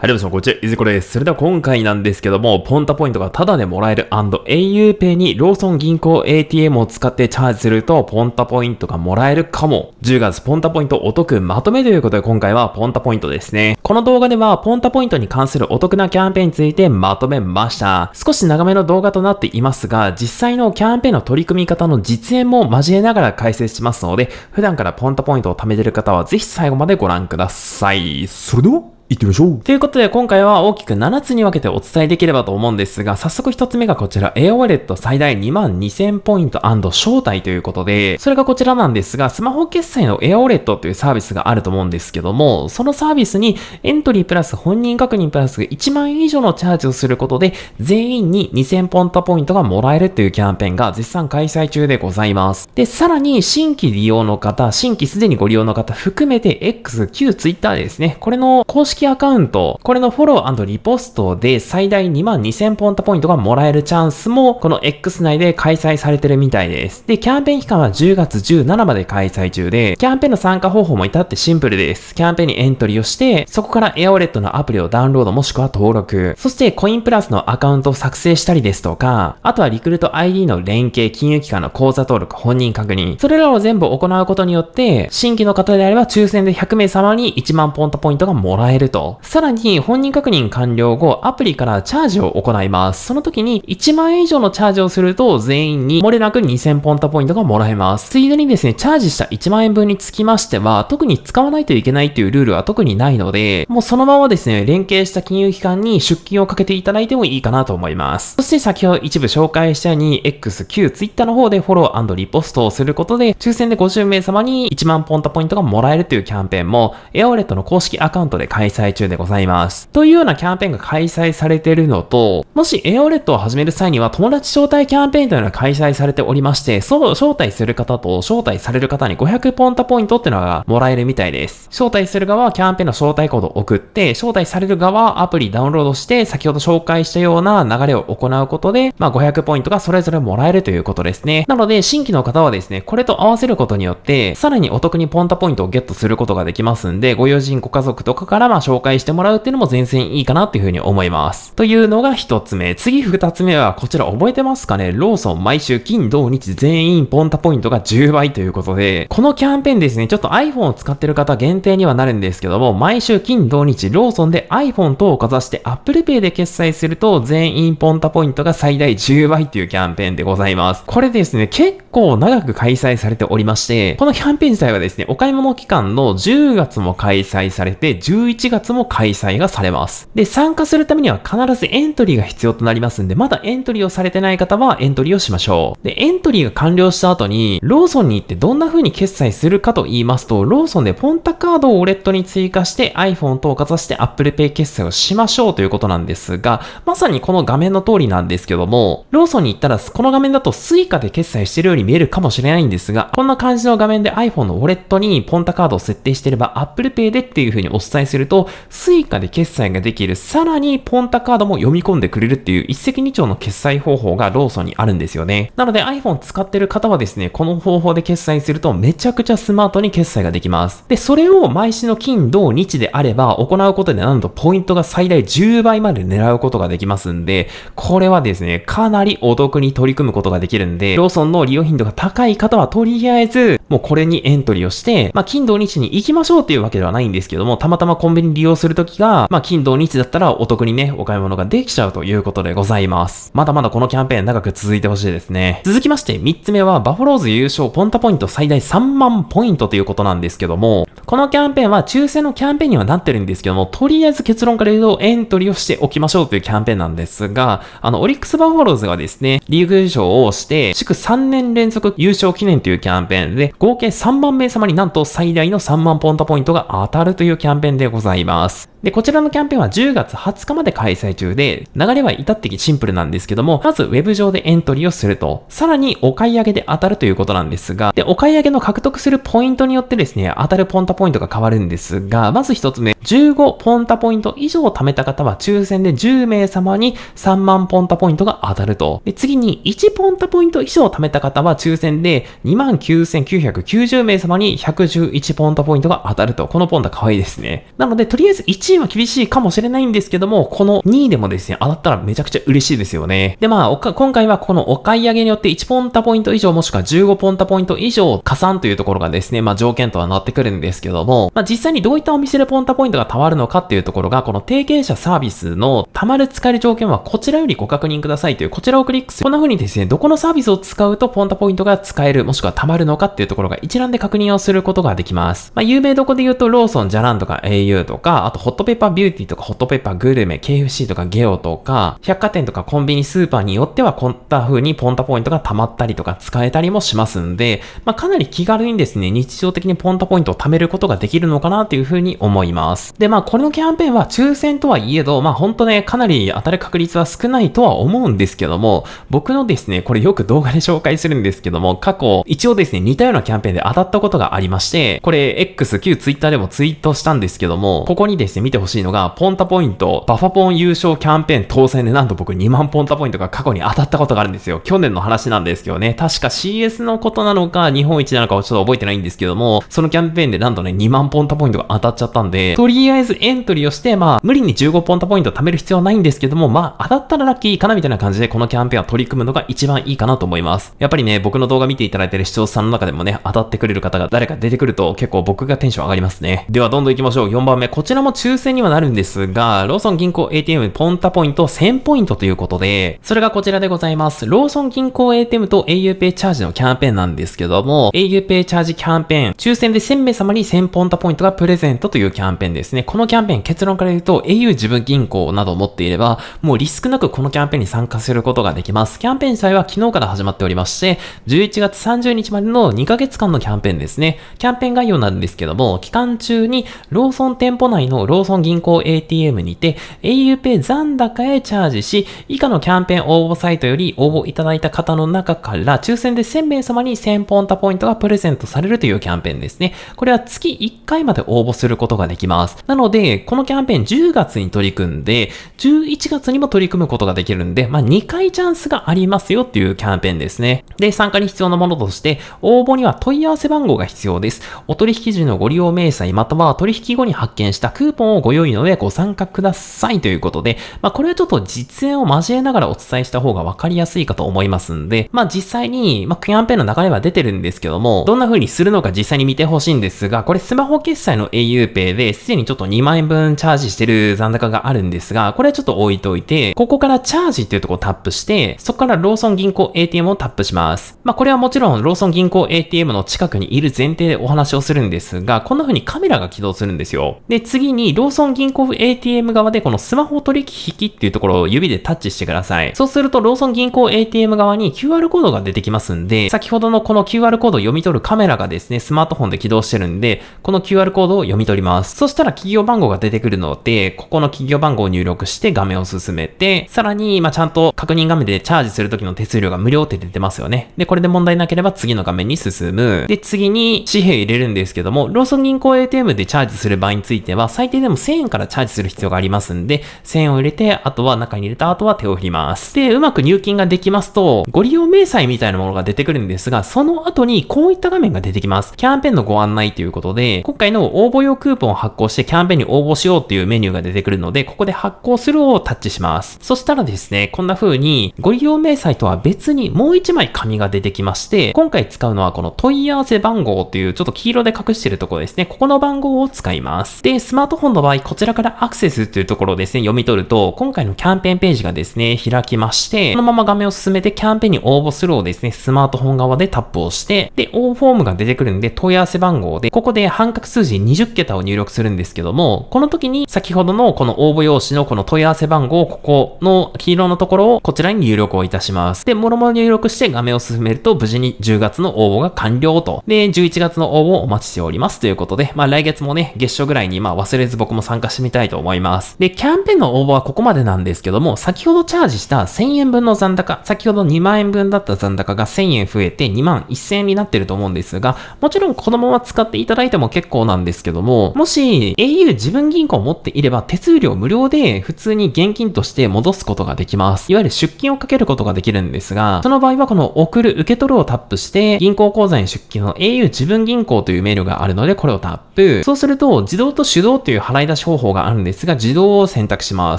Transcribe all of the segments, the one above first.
はい、どうもこんにちは。いずこです。それでは今回なんですけども、ポンタポイントがタダでもらえる &auPay にローソン銀行 ATM を使ってチャージすると、ポンタポイントがもらえるかも。10月ポンタポイントお得まとめということで、今回はポンタポイントですね。この動画では、ポンタポイントに関するお得なキャンペーンについてまとめました。少し長めの動画となっていますが、実際のキャンペーンの取り組み方の実演も交えながら解説しますので、普段からポンタポイントを貯めてる方は、ぜひ最後までご覧ください。それでは行ってみましょうということで今回は大きく7つに分けてお伝えできればと思うんですが、早速1つ目がこちら、エアウォレット最大2万2000ポイント招待ということで、それがこちらなんですが、スマホ決済のエアウォレットというサービスがあると思うんですけども、そのサービスにエントリープラス本人確認プラス1万円以上のチャージをすることで、全員に2000ポンタポイントがもらえるというキャンペーンが絶賛開催中でございます。で、さらに新規利用の方、新規すでにご利用の方含めて X、旧 Twitter ですね、これの公式アカウント、これのフォローリポストで最大2万2000ポンタポイントがもらえるチャンスも、この X 内で開催されてるみたいです。で、キャンペーン期間は10月17まで開催中で、キャンペーンの参加方法も至ってシンプルです。キャンペーンにエントリーをして、そこからエアウォレットのアプリをダウンロードもしくは登録。そして、コインプラスのアカウントを作成したりですとか、あとはリクルート ID の連携、金融機関の口座登録、本人確認。それらを全部行うことによって、新規の方であれば抽選で100名様に1万ポンタポイントがもらえるると。さらに本人確認完了後、アプリからチャージを行います。その時に1万円以上のチャージをすると全員に漏れなく2000ポンタポイントがもらえます。ついでにですね、チャージした1万円分につきましては、特に使わないといけないというルールは特にないので、もうそのままですね、連携した金融機関に出金をかけていただいてもいいかなと思います。そして先ほど一部紹介したように、X、Q、Twitter の方でフォローリポストをすることで、抽選で50名様に1万ポンタポイントがもらえるというキャンペーンも、エアウォレットの公式アカウントで開催催中でございます。というようなキャンペーンが開催されているのと、もしエオレットを始める際には友達招待キャンペーンというのが開催されておりまして、そう招待する方と招待される方に500ポンタポイントっていうのがもらえるみたいです。招待する側はキャンペーンの招待コードを送って、招待される側はアプリダウンロードして、先ほど紹介したような流れを行うことで、まあ、500ポイントがそれぞれもらえるということですね。なので、新規の方はですね、これと合わせることによって、さらにお得にポンタポイントをゲットすることができますんで、ご友人、ご家族とかからまあ紹介してもらうっていうのも全然いいかなっていうふうに思います。というのが一つ目。次二つ目は、こちら覚えてますかねローソン毎週金土日全員ポンタポイントが10倍ということで、このキャンペーンですね、ちょっと iPhone を使ってる方限定にはなるんですけども、毎週金土日ローソンで iPhone 等をかざして Apple Pay で決済すると全員ポンタポイントが最大10倍というキャンペーンでございます。これですね、結構長く開催されておりまして、このキャンペーン自体はですね、お買い物期間の10月も開催されて、11 4月も開催がされます。で、参加するためには必ずエントリーが必要となりますんで、まだエントリーをされてない方はエントリーをしましょう。で、エントリーが完了した後に、ローソンに行ってどんな風に決済するかと言いますと、ローソンでポンタカードをウォレットに追加して iPhone 等をかざして Apple Pay 決済をしましょうということなんですが、まさにこの画面の通りなんですけども、ローソンに行ったらこの画面だと Suica で決済してるように見えるかもしれないんですが、こんな感じの画面で iPhone のウォレットにポンタカードを設定してれば Apple Pay でっていう風にお伝えすると、スイカで決済ができる、さらにポンタカードも読み込んでくれるっていう一石二鳥の決済方法がローソンにあるんですよね。なので iPhone 使ってる方はですね、この方法で決済するとめちゃくちゃスマートに決済ができます。で、それを毎週の金、土、日であれば行うことでなんとポイントが最大10倍まで狙うことができますんで、これはですね、かなりお得に取り組むことができるんで、ローソンの利用頻度が高い方はとりあえず、もうこれにエントリーをして、まあ、金土日に行きましょうっていうわけではないんですけども、たまたまコンビニ利用するときが、まあ、金土日だったらお得にね、お買い物ができちゃうということでございます。まだまだこのキャンペーン長く続いてほしいですね。続きまして、3つ目は、バファローズ優勝ポンタポイント最大3万ポイントということなんですけども、このキャンペーンは抽選のキャンペーンにはなってるんですけども、とりあえず結論から言うとエントリーをしておきましょうというキャンペーンなんですが、あの、オリックスバファローズがですね、リーグ優勝をして、祝3年連続優勝記念というキャンペーンで、合計3万名様になんと最大の3万ポンタポイントが当たるというキャンペーンでございます。います。で、こちらのキャンペーンは10月20日まで開催中で、流れは至ってシンプルなんですけども、まずウェブ上でエントリーをすると、さらにお買い上げで当たるということなんですが、で、お買い上げの獲得するポイントによってですね、当たるポンタポイントが変わるんですが、まず一つ目、15ポンタポイント以上貯めた方は抽選で10名様に3万ポンタポイントが当たると。で、次に1ポンタポイント以上貯めた方は抽選で29,990名様に111ポンタポイントが当たると。このポンタ可愛いですね。なので、とりあえず1位は厳しいかもしれないんですけども、この2位でもですね、当たったらめちゃくちゃ嬉しいですよね。で、まあ、今回はこのお買い上げによって1ポンタポイント以上もしくは15ポンタポイント以上加算というところがですね、まあ条件とはなってくるんですけども、まあ実際にどういったお店でポンタポイントントが貯まるのかっていうところが、この提携者サービスの貯まる使える条件はこちらよりご確認くださいという、こちらをクリックする。こんな風にですね、どこのサービスを使うとポンタポイントが使える、もしくは貯まるのかっていうところが一覧で確認をすることができます。まあ、有名どこで言うと、ローソン、ジャランとか au とか、あとホットペッパービューティーとかホットペッパーグルメ、KFC とかゲオとか、百貨店とかコンビニ、スーパーによってはこんな風にポンタポイントが貯まったりとか使えたりもしますんで、まあ、かなり気軽にですね、日常的にポンタポイントを貯めることができるのかなという風に思います。。で、まあこれのキャンペーンは抽選とはいえど、まあ本当ね、かなり当たる確率は少ないとは思うんですけども、僕のですね、これよく動画で紹介するんですけども、過去、一応ですね、似たようなキャンペーンで当たったことがありまして、これ X、旧 Twitter でもツイートしたんですけども、ここにですね、見てほしいのが、ポンタポイント、バファポン優勝キャンペーン当選でなんと僕2万ポンタポイントが過去に当たったことがあるんですよ。去年の話なんですけどね、確か CS のことなのか、日本一なのかをちょっと覚えてないんですけども、そのキャンペーンでなんとね、2万ポンタポイントが当たっちゃったんで、りあえずエントリーをして、まあ、無理に15ポンタポイント貯める必要はないんですけども、まあ、当たったらラッキーかなみたいな感じで、このキャンペーンは取り組むのが一番いいかなと思います。やっぱりね、僕の動画見ていただいてる視聴者さんの中でもね、当たってくれる方が誰か出てくると、結構僕がテンション上がりますね。では、どんどん行きましょう。4番目。こちらも抽選にはなるんですが、ローソン銀行 ATM ポンタポイント1000ポイントということで、それがこちらでございます。ローソン銀行 ATM と auPay チャージのキャンペーンなんですけども、auPay チャージキャンペーン、抽選で1000名様に1000ポンタポイントがプレゼントというキャンペーンです。ですね、このキャンペーン結論から言うと au 自分銀行などを持っていれば、もうリスクなくこのキャンペーンに参加することができます。キャンペーン自体は昨日から始まっておりまして、11月30日までの2ヶ月間のキャンペーンですね。キャンペーン概要なんですけども、期間中にローソン店舗内のローソン銀行 ATM にて auPay 残高へチャージし、以下のキャンペーン応募サイトより応募いただいた方の中から抽選で1000名様に1000ポンタポイントがプレゼントされるというキャンペーンですね。これは月1回まで応募することができます。。なので、このキャンペーン10月に取り組んで、11月にも取り組むことができるんで、まあ、2回チャンスがありますよっていうキャンペーンですね。で、参加に必要なものとして、応募には問い合わせ番号が必要です。お取引時のご利用明細、または取引後に発見したクーポンをご用意の上ご参加くださいということで、まあ、これはちょっと実演を交えながらお伝えした方が分かりやすいかと思いますんで、まあ、実際に、まあ、キャンペーンの流れは出てるんですけども、どんな風にするのか実際に見てほしいんですが、これスマホ決済の auPay で、すでににちょっと2万円分チャージしてる残高があるんですが、これはちょっと置いといて、ここからチャージっていうとこをタップして、そこからローソン銀行 ATM をタップします。まあ、これはもちろんローソン銀行 ATM の近くにいる前提でお話をするんですが、こんな風にカメラが起動するんですよ。で、次にローソン銀行 ATM 側でこのスマホ取引引きっていうところを指でタッチしてください。そうするとローソン銀行 ATM 側に QR コードが出てきますんで、先ほどのこの QR コードを読み取るカメラがですね、スマートフォンで起動してるんで、この QR コードを読み取ります。そしたらだ企業番号が出てくるので、ここの企業番号を入力して画面を進めて、さらに、まちゃんと確認画面でチャージするときの手数料が無料って出てますよね。で、これで問題なければ次の画面に進む。で、次に紙幣入れるんですけども、ローソン銀行 ATM でチャージする場合については、最低でも1000円からチャージする必要がありますんで、1000円を入れて、あとは中に入れた後は手を振ります。で、うまく入金ができますと、ご利用明細みたいなものが出てくるんですが、その後にこういった画面が出てきます。キャンペーンのご案内ということで、今回の応募用クーポンを発行してしてキャンペーンに応募しようっていうメニューが出てくるので、ここで発行するをタッチします。そしたらですね、こんな風に、ご利用明細とは別にもう一枚紙が出てきまして、今回使うのはこの問い合わせ番号っていう、ちょっと黄色で隠してるところですね。ここの番号を使います。で、スマートフォンの場合、こちらからアクセスというところをですね、読み取ると、今回のキャンペーンページがですね、開きまして、このまま画面を進めてキャンペーンに応募するをですね、スマートフォン側でタップをして、で、応募フォームが出てくるんで、問い合わせ番号で、ここで半角数字20桁を入力するんですですけども、この時に先ほどのこの応募用紙のこの問い合わせ番号、ここの黄色のところをこちらに入力をいたします。で、もろもろ入力して画面を進めると無事に10月の応募が完了と。で、11月の応募をお待ちしておりますということで、まあ来月もね、月初ぐらいにまあ忘れず僕も参加してみたいと思います。で、キャンペーンの応募はここまでなんですけども、先ほどチャージした1000円分の残高、先ほど2万円分だった残高が1000円増えて2万1000円になってると思うんですが、もちろんこのまま使っていただいても結構なんですけども、もし au 自分銀行を持っていれば手数料無料で普通に現金として戻すことができます。いわゆる出金をかけることができるんですが、その場合はこの送る、受け取るをタップして、銀行口座に出金の au 自分銀行というメールがあるのでこれをタップ。そうすると自動と手動という払い出し方法があるんですが、自動を選択しま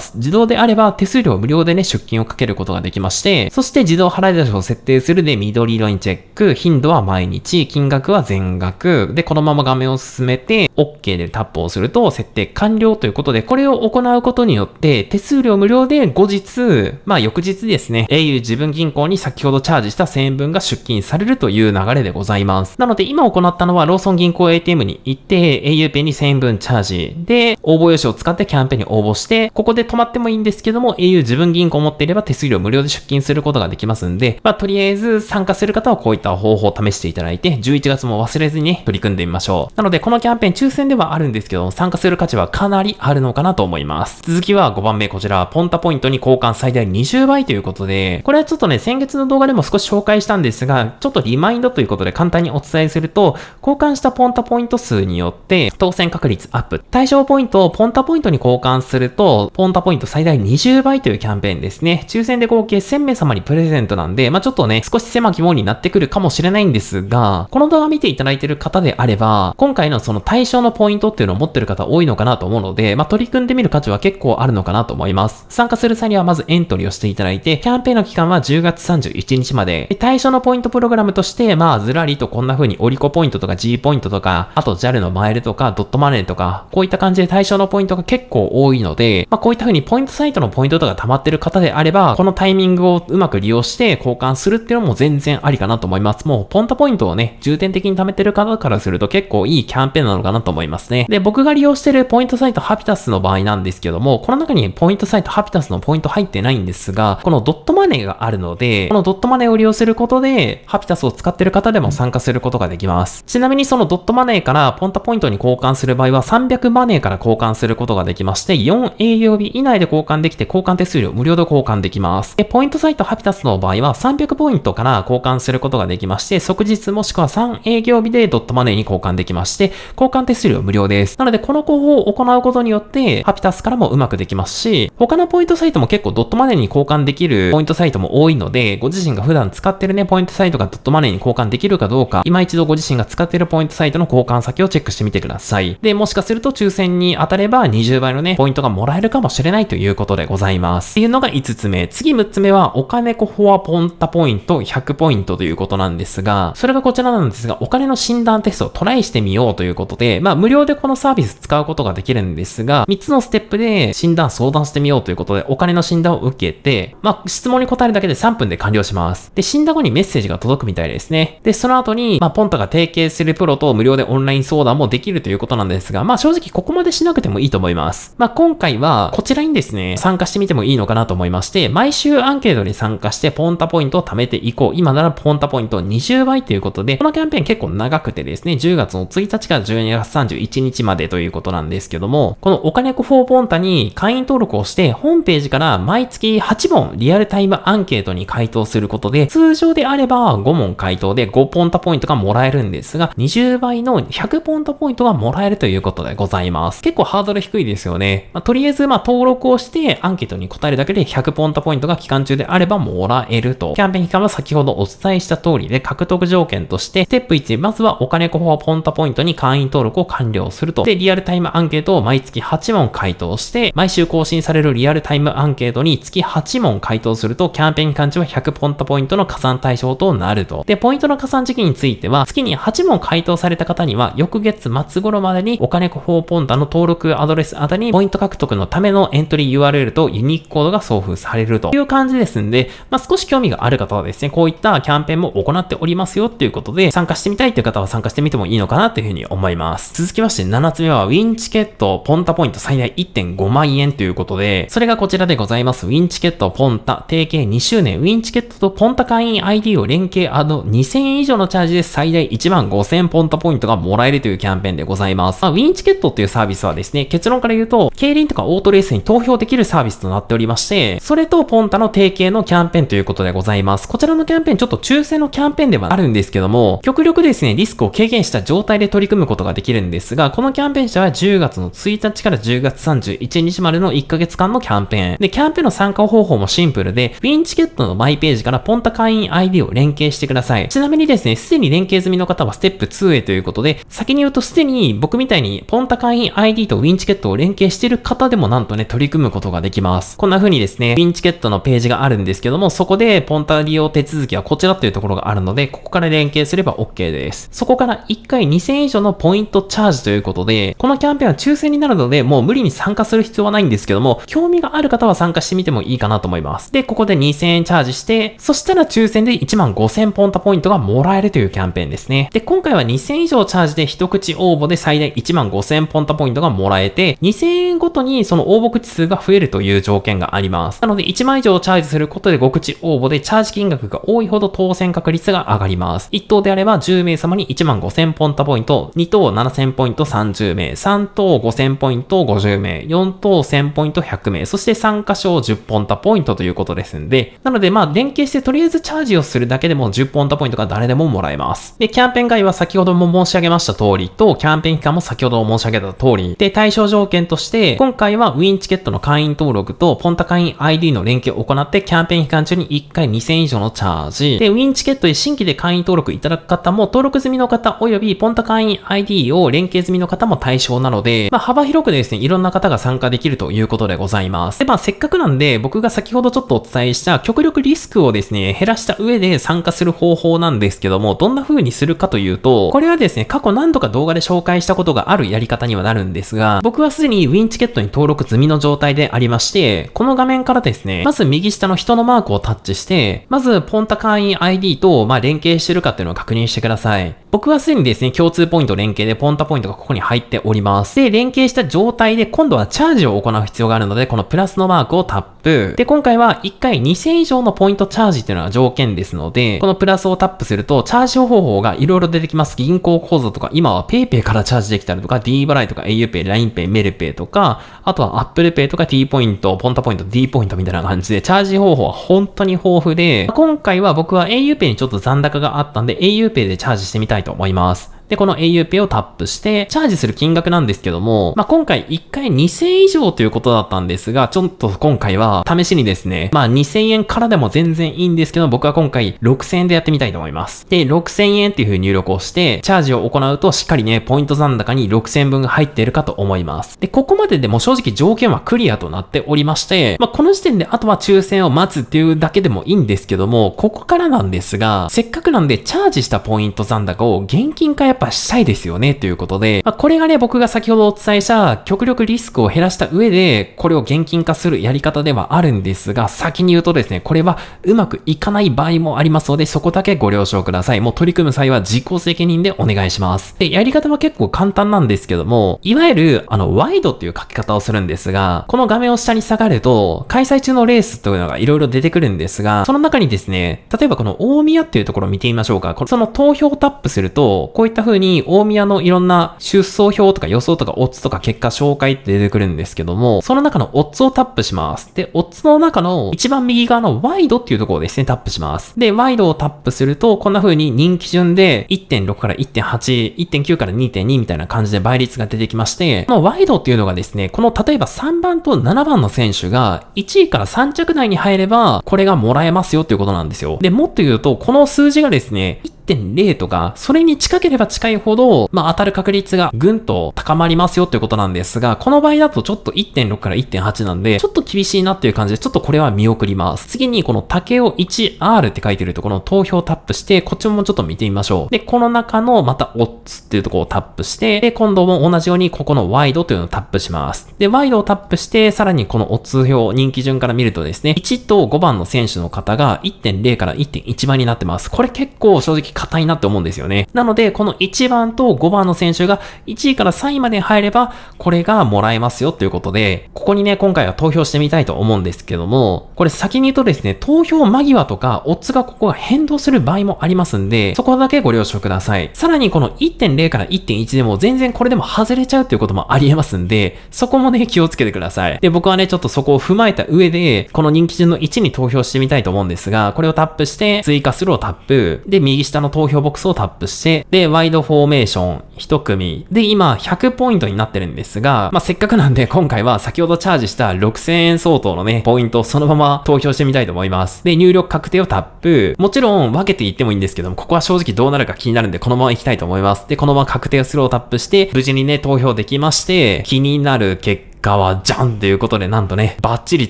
す。自動であれば手数料無料でね、出金をかけることができまして、そして自動払い出しを設定するで緑色にチェック、頻度は毎日、金額は全額、で、このまま画面を進めて、OK でタップをするると設定完了ということで、これを行うことによって、手数料無料で後日、まあ翌日ですね、au 自分銀行に先ほどチャージした1000円分が出金されるという流れでございます。なので今行ったのはローソン銀行 ATM に行って、auPay に1000円分チャージで、応募用紙を使ってキャンペーンに応募して、ここで止まってもいいんですけども、au 自分銀行を持っていれば手数料無料で出金することができますんで、まあとりあえず参加する方はこういった方法を試していただいて、11月も忘れずにね、取り組んでみましょう。なのでこのキャンペーン抽選ではあるんですけど、参加する価値はかなりあるのかなと思います。続きは5番目、こちら、ポンタポイントに交換最大20倍ということで、これはちょっとね、先月の動画でも少し紹介したんですが、ちょっとリマインドということで簡単にお伝えすると、交換したポンタポイント数によって、当選確率アップ。対象ポイントをポンタポイントに交換すると、ポンタポイント最大20倍というキャンペーンですね。抽選で合計1000名様にプレゼントなんで、まあ、ちょっとね、少し狭き門になってくるかもしれないんですが、この動画見ていただいている方であれば、今回のその対象のポイントっていうのを持ってるる方多いのかなと思うので、まあ、取り組んでみる価値は結構あるのかなと思います。参加する際にはまずエントリーをしていただいて、キャンペーンの期間は10月31日まで。で対象のポイントプログラムとして、まあ、ずらりとこんな風にオリコポイントとか G ポイントとか、あと JAL のマイルとか、ドットマネーとか、こういった感じで対象のポイントが結構多いので、まあ、こういった風にポイントサイトのポイントとか溜まってる方であれば、このタイミングをうまく利用して交換するっていうのも全然ありかなと思います。もう、ポンタポイントをね、重点的に貯めてる方からすると結構いいキャンペーンなのかなと思いますね。で、僕が利用してるポイントサイトハピタスの場合なんですけども、この中にポイントサイトハピタスのポイント入ってないんですが、このドットマネーがあるので、このドットマネーを利用することで、ハピタスを使ってる方でも参加することができます。ちなみにそのドットマネーからポンタポイントに交換する場合は300マネーから交換することができまして、4営業日以内で交換できて交換手数料無料で交換できます。で、ポイントサイトハピタスの場合は300ポイントから交換することができまして、即日もしくは3営業日でドットマネーに交換できまして、交換手数料無料です。なのでこの方法を行うことによって、ハピタスからもうまくできますし、他のポイントサイトも結構ドットマネーに交換できるポイントサイトも多いので、ご自身が普段使ってるね、ポイントサイトがドットマネーに交換できるかどうか、今一度ご自身が使ってるポイントサイトの交換先をチェックしてみてください。で、もしかすると抽選に当たれば20倍のね、ポイントがもらえるかもしれないということでございます。っていうのが5つ目。次6つ目は、お金子フォアポンタポイント100ポイントということなんですが、それがこちらなんですが、お金の診断テストをトライしてみようということで、まあ無料でこのサービス使うことができるんですが、3つのステップで診断相談してみようということで、お金の診断を受けて、まあ、質問に答えるだけで3分で完了します。で、死んだ後にメッセージが届くみたいですね。で、その後に、まあ、ポンタが提携するプロと無料でオンライン相談もできるということなんですが、まあ、正直ここまでしなくてもいいと思います。まあ、今回は、こちらにですね、参加してみてもいいのかなと思いまして、毎週アンケートに参加して、ポンタポイントを貯めていこう。今ならポンタポイント20倍ということで、このキャンペーン結構長くてですね、10月の1日から12月31日までということなんですけども、このお金子4ポンタに会員登録をして、ホームページから毎月8問リアルタイムアンケートに回答することで、通常であれば5問回答で5ポンタポイントがもらえるんですが、20倍の100ポンタポイントがもらえるということでございます。結構ハードル低いですよね。まあ、とりあえず、まあ、登録をしてアンケートに答えるだけで100ポンタポイントが期間中であればもらえると。キャンペーン期間は先ほどお伝えした通りで、獲得条件として、ステップ1、まずはお金子4ポンタポイントに会員登録を完了すると。で、リアルタイムアンケートを毎月8問回答して、毎週更新されるリアルタイムアンケートに月8問回答すると、キャンペーン期間中は100ポントポイントの加算対象となると。で、ポイントの加算時期については、月に8問回答された方には、翌月末頃までにお金4ポンタの登録アドレスあたりにポイント獲得のためのエントリー URL とユニークコードが送付されるという感じですんで、まあ、少し興味がある方はですね、こういったキャンペーンも行っておりますよっていうことで、参加してみたいという方は参加してみてもいいのかなというふうに思います。続きまして7つ目は、ウィンチケット、ポンタポイント最大1.5万円ということで、それがこちらでございます。ウィンチケット、ポンタ、提携2周年、ウィンチケットとポンタ会員 ID を連携、あの、2000円以上のチャージで最大1万5000ポンタポイントがもらえるというキャンペーンでございます。まあ、ウィンチケットっていうサービスはですね、結論から言うと、競輪とかオートレースに投票できるサービスとなっておりまして、それとポンタの提携のキャンペーンということでございます。こちらのキャンペーン、ちょっと抽選のキャンペーンではあるんですけども、極力ですね、リスクを軽減した状態で取り組むことができるんですが、このキャンペーン選者は10月の1日から10月31日までの1ヶ月間のキャンペーン。で、キャンペーンの参加方法もシンプルで、ウィンチケットのマイページからポンタ会員 ID を連携してください。ちなみにですね、すでに連携済みの方はステップ2へということで、先に言うとすでに僕みたいにポンタ会員 ID とウィンチケットを連携している方でもなんとね、取り組むことができます。こんな風にですね、ウィンチケットのページがあるんですけども、そこでポンタ利用手続きはこちらというところがあるので、ここから連携すれば OK です。そこから1回2000以上のポイントチャージということで、このキャンペーンは抽選になるので、もう無理に参加する必要はないんですけども、興味がある方は参加してみてもいいかなと思います。で、ここで2000円チャージして、そしたら抽選で1万5000ポンタポイントがもらえるというキャンペーンですね。で、今回は2000以上チャージで一口応募で最大1万5000ポンタポイントがもらえて、2000円ごとにその応募口数が増えるという条件があります。なので、1万以上チャージすることで5口応募でチャージ金額が多いほど当選確率が上がります。1等であれば10名様に1万5000ポンタポイント、2等7000ポイント、30名名、3等5000ポイントを50名、4等1000ポイント100名、そして3箇所10ポンタポイントということですんで、なのでまあ連携してとりあえずチャージをするだけでも10ポンタポイントが誰でももらえます。で、キャンペーン外は先ほども申し上げました通りと、キャンペーン期間も先ほど申し上げた通り、で、対象条件として、今回はウィンチケットの会員登録とポンタ会員 ID の連携を行って、キャンペーン期間中に1回2000以上のチャージ、で、ウィンチケットで新規で会員登録いただく方も、登録済みの方およびポンタ会員 ID を連携済みの方も対対象なので、まあ、幅広くですね、いろんな方が参加できるということでございます。で、まあ、せっかくなんで、僕が先ほどちょっとお伝えした、極力リスクをですね、減らした上で参加する方法なんですけども、どんな風にするかというと、これはですね、過去何度か動画で紹介したことがあるやり方にはなるんですが、僕はすでにウィンチケットに登録済みの状態でありまして、この画面からですね、まず右下の人のマークをタッチして、まず、ポンタ会員 ID と、まあ、連携してるかっていうのを確認してください。僕はすでにですね、共通ポイント連携でポンタポイントがここに入ってております。で、連携した状態で今度はチャージを行う必要があるので、このプラスのマークをタップ。で、今回は1回2000以上のポイントチャージっていうのが条件ですので、このプラスをタップすると、チャージ方法が色々出てきます。銀行口座とか、今は PayPay からチャージできたりとか、d 払いとか auPay、LINEPay、MeruPay とか、あとは ApplePay とか t ポイント、ポンタポイント、d ポイントみたいな感じで、チャージ方法は本当に豊富で、今回は僕は auPay にちょっと残高があったんで、auPay でチャージしてみたいと思います。で、この auPay をタップして、チャージする金額なんですけども、まあ、今回1回2000以上ということだったんですが、ちょっと今回は試しにですね、まあ、2000円からでも全然いいんですけど、僕は今回6000円でやってみたいと思います。で、6000円っていう風に入力をして、チャージを行うとしっかりね、ポイント残高に6000分が入っているかと思います。で、ここまででも正直条件はクリアとなっておりまして、まあ、この時点であとは抽選を待つっていうだけでもいいんですけども、ここからなんですが、せっかくなんでチャージしたポイント残高を現金化やぱしたいですよね、ということで、まあ、これがね、僕が先ほどお伝えした極力リスクを減らした上で、これを現金化するやり方ではあるんですが、先に言うとですね、これはうまくいかない場合もありますので、そこだけご了承ください。もう取り組む際は自己責任でお願いします。で、やり方は結構簡単なんですけども、いわゆる、あの、ワイドっていう書き方をするんですが、この画面を下に下がると、開催中のレースというのが色々出てくるんですが、その中にですね、例えばこの大宮っていうところを見てみましょうか。これその投票をタップすると、こういった風風に大宮のいろんな出走表とか予想とかオッズとか結果紹介って出てくるんですけども、その中のオッズをタップします。で、オッズの中の一番右側のワイドっていうところですね、タップします。で、ワイドをタップすると、こんな風に人気順で1.6から1.8、1.9から2.2みたいな感じで倍率が出てきまして、このワイドっていうのがですね、この例えば3番と7番の選手が1位から3着内に入れば、これがもらえますよっていうことなんですよ。で、もっと言うと、この数字がですね、1.0とか、それに近ければ近いほど、まあ当たる確率がぐんと高まりますよということなんですが、この場合だとちょっと1.6から1.8なんで、ちょっと厳しいなっていう感じで、ちょっとこれは見送ります。次にこの竹を 1R って書いてるところの投票をタップして、こっちもちょっと見てみましょう。で、この中のまたオッツっていうところをタップして、で、今度も同じようにここのワイドというのをタップします。で、ワイドをタップして、さらにこのオッツ表、人気順から見るとですね、1と5番の選手の方が1.0から1.1倍になってます。これ結構正直硬いなって思うんですよね。なので、この1番と5番の選手が1位から3位まで入れば、これがもらえますよということで、ここにね、今回は投票してみたいと思うんですけども、これ先に言うとですね、投票間際とか、オッズがここが変動する場合もありますんで、そこだけご了承ください。さらにこの1.0から1.1でも全然これでも外れちゃうっていうこともありえますんで、そこもね、気をつけてください。で、僕はね、ちょっとそこを踏まえた上で、この人気順の1に投票してみたいと思うんですが、これをタップして、追加するをタップ、で、右下の投票ボックスをタップして、で、ワイドフォーメーション1組。で、今100ポイントになってるんですが、まあ、せっかくなんで今回は先ほどチャージした6000円相当のね、ポイントをそのまま投票してみたいと思います。で、入力確定をタップ。もちろん分けていってもいいんですけども、ここは正直どうなるか気になるんで、このまま行きたいと思います。で、このまま確定するをタップして、無事にね、投票できまして、気になる結果側じゃんということで、なんとね、バッチリ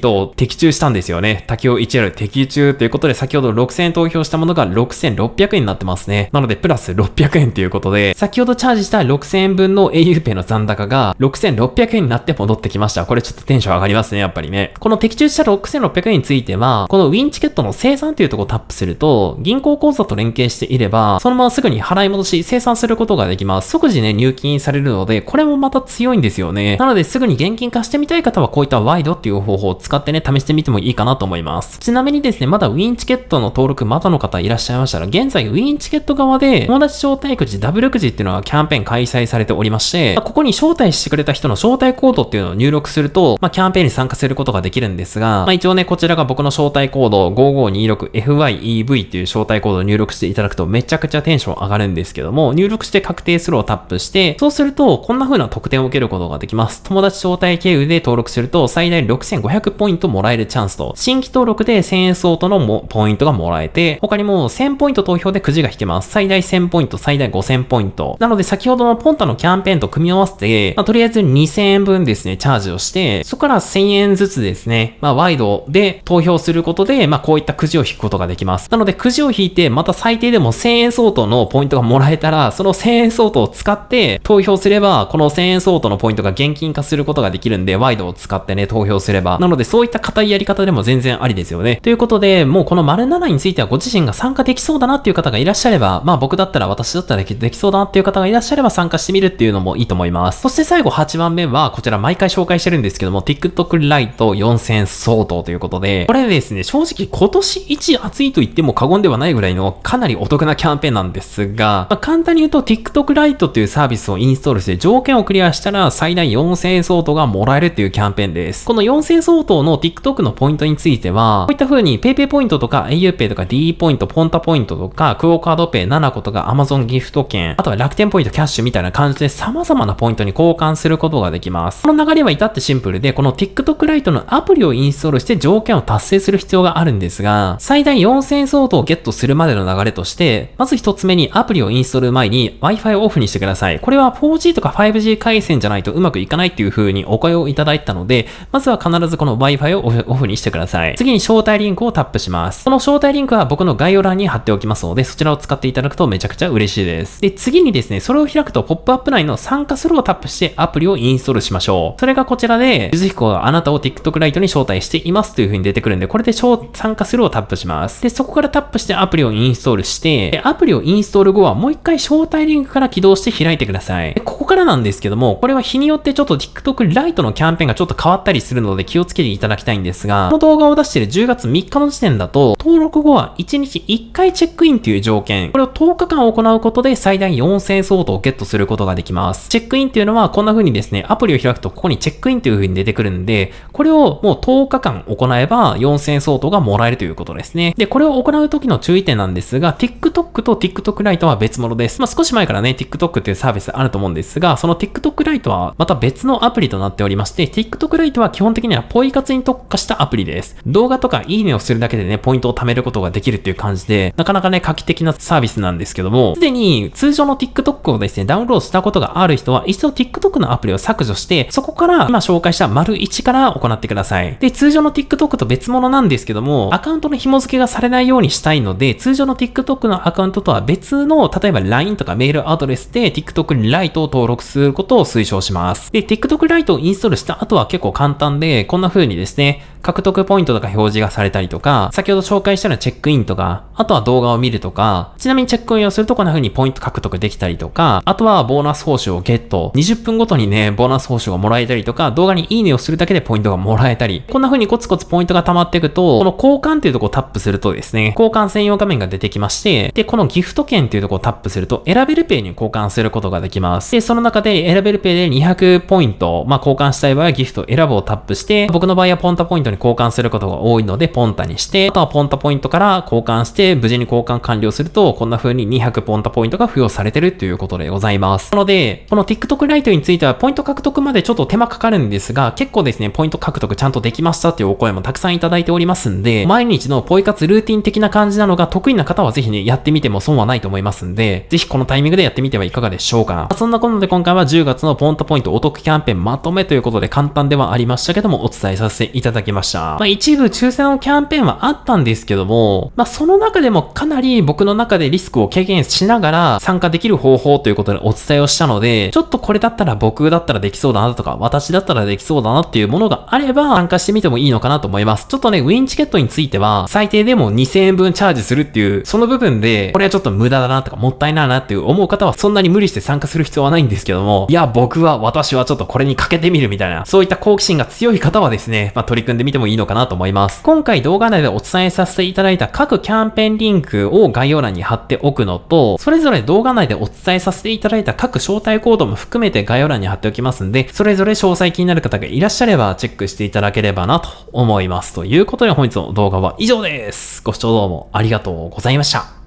と的中したんですよね。竹尾1丸的中ということで、先ほど6000円投票したものが6600円になってますね。なので、プラス600円ということで、先ほどチャージした6000円分の auPay の残高が6600円になって戻ってきました。これちょっとテンション上がりますね、やっぱりね。この的中した6600円については、このウィンチケットの生産というとこをタップすると、銀行口座と連携していれば、そのまますぐに払い戻し、生産することができます。即時ね、入金されるので、これもまた強いんですよね。なので、すぐに現金金貸してみたい方はこういったワイドっていう方法を使ってね、試してみてもいいかなと思います。ちなみにですね、まだウィーンチケットの登録まだの方いらっしゃいましたら、現在ウィーンチケット側で、友達招待くじ、ダブルくじっていうのはキャンペーン開催されておりまして、まあ、ここに招待してくれた人の招待コードっていうのを入力すると、まあ、キャンペーンに参加することができるんですが、まあ、一応ね、こちらが僕の招待コード 5526FYEV っていう招待コードを入力していただくとめちゃくちゃテンション上がるんですけども、入力して確定するをタップして、そうすると、こんな風な特典を受けることができます。友達招待帯経由で登録すると最大6500ポイントもらえるチャンスと、新規登録で1000円相当のもポイントがもらえて、他にも1000ポイント投票でくじが引けます。最大1000ポイント、最大5000ポイント。なので先ほどのポンタのキャンペーンと組み合わせて、まあ、とりあえず2000円分ですね、チャージをして、そこから1000円ずつですね、まあ、ワイドで投票することで、まあ、こういったくじを引くことができます。なので、くじを引いて、また最低でも1000円相当のポイントがもらえたら、その1000円相当を使って投票すれば、この1000円相当のポイントが現金化することができきるんで、ワイドを使ってね、投票すれば。なので、そういった硬いやり方でも全然ありですよね。ということで、もうこの丸7についてはご自身が参加できそうだなっていう方がいらっしゃれば、まあ僕だったら私だったらできそうだなっていう方がいらっしゃれば参加してみるっていうのもいいと思います。そして最後8番目は、こちら毎回紹介してるんですけども、TikTok Lite 4000相当ということで、これですね、正直今年1暑いと言っても過言ではないぐらいのかなりお得なキャンペーンなんですが、まあ、簡単に言うと TikTok ライトていうサービスをインストールして条件をクリアしたら最大4000円相当がもらえるっていうキャンペーンです。この4000相当の TikTok のポイントについては、こういった風に PayPay ポイントとか auPay とか DE ポイント、ポンタポイントとか、クオカードペイ、ナナコとか Amazon ギフト券、あとは楽天ポイントキャッシュみたいな感じで様々なポイントに交換することができます。この流れは至ってシンプルで、この TikTok ライトのアプリをインストールして条件を達成する必要があるんですが、最大4000相当をゲットするまでの流れとして、まず1つ目にアプリをインストール前に Wi-Fi をオフにしてください。これは 4G とか 5G 回線じゃないとうまくいかないっていう風に行介をいただいたので、まずは必ずこの Wi-Fi をオフにしてください。次に招待リンクをタップします。この招待リンクは僕の概要欄に貼っておきますので、そちらを使っていただくとめちゃくちゃ嬉しいです。で、次にですね、それを開くとポップアップ内の参加するをタップしてアプリをインストールしましょう。それがこちらで、ゆずひこがあなたを TikTok ライトに招待していますという風に出てくるんで、これで参加するをタップします。で、そこからタップしてアプリをインストールして、アプリをインストール後はもう一回招待リンクから起動して開いてください。ここからなんですけども、これは日によってちょっと TikTok ラライトのキャンペーンがちょっと変わったりするので気をつけていただきたいんですが、この動画を出している10月3日の時点だと、登録後は1日1回チェックインという条件、これを10日間行うことで最大4000相当をゲットすることができます。チェックインっていうのはこんな風にですね、アプリを開くとここにチェックインという風に出てくるんで、これをもう10日間行えば4000相当がもらえるということですね。で、これを行う時の注意点なんですが、TikTok と TikTok ライトは別物です。まあ、少し前からね、TikTok っていうサービスあると思うんですが、その TikTok ライトはまた別のアプリとなってっておりまして、TikTok ライトは基本的にはポイ活に特化したアプリです。動画とかいいねをするだけでね、ポイントを貯めることができるっていう感じで、なかなかね、画期的なサービスなんですけども、すでに通常の TikTok をですね、ダウンロードしたことがある人は、一度 TikTok のアプリを削除して、そこから今紹介した丸1から行ってください。で、通常の TikTok と別物なんですけども、アカウントの紐付けがされないようにしたいので、通常の TikTok のアカウントとは別の、例えば LINE とかメールアドレスで TikTok ライトを登録することを推奨します。で、TikTok ライトをインストールした後は結構簡単で、こんな風にですね、獲得ポイントとか表示がされたりとか、先ほど紹介したようなチェックインとか、あとは動画を見るとか、ちなみにチェックインをするとこんな風にポイント獲得できたりとか、あとはボーナス報酬をゲット。20分ごとにね、ボーナス報酬がもらえたりとか、動画にいいねをするだけでポイントがもらえたり、こんな風にコツコツポイントが溜まっていくと、この交換っていうとこをタップするとですね、交換専用画面が出てきまして、で、このギフト券っていうとこをタップすると、選べるペイに交換することができます。で、その中で選べるペイで200ポイント、まあ、交換したい場合はギフト選ぶをタップして、僕の場合はポンタポイントに交換することが多いので、ポンタにして、あとはポンタポイントから交換して、無事に交換完了すると、こんな風に200ポンタポイントが付与されてるということでございます。なので、この TikTok ライトについては、ポイント獲得までちょっと手間かかるんですが、結構ですね、ポイント獲得ちゃんとできましたっていうお声もたくさんいただいておりますんで、毎日のポイ活ルーティン的な感じなのが得意な方はぜひね、やってみても損はないと思いますんで、ぜひこのタイミングでやってみてはいかがでしょうか。そんなことで今回は10月のポンタポイントお得キャンペーンまとめ目ということで簡単ではありましたけどもお伝えさせていただきました。まあ一部抽選のキャンペーンはあったんですけども、まあその中でもかなり僕の中でリスクを軽減しながら参加できる方法ということでお伝えをしたので、ちょっとこれだったら僕だったらできそうだなとか、私だったらできそうだなっていうものがあれば参加してみてもいいのかなと思います。ちょっとね、ウィンチケットについては最低でも2000円分チャージするっていう、その部分で、これはちょっと無駄だなとかもったいないなっていう思う方はそんなに無理して参加する必要はないんですけども、いや僕は私はちょっとこれにかけてみるみたいな、そういった好奇心が強い方はですね、まあ、取り組んでみてもいいのかなと思います。今回動画内でお伝えさせていただいた各キャンペーンリンクを概要欄に貼っておくのと、それぞれ動画内でお伝えさせていただいた各招待コードも含めて概要欄に貼っておきますんで、それぞれ詳細気になる方がいらっしゃればチェックしていただければなと思います。ということで本日の動画は以上です。ご視聴どうもありがとうございました。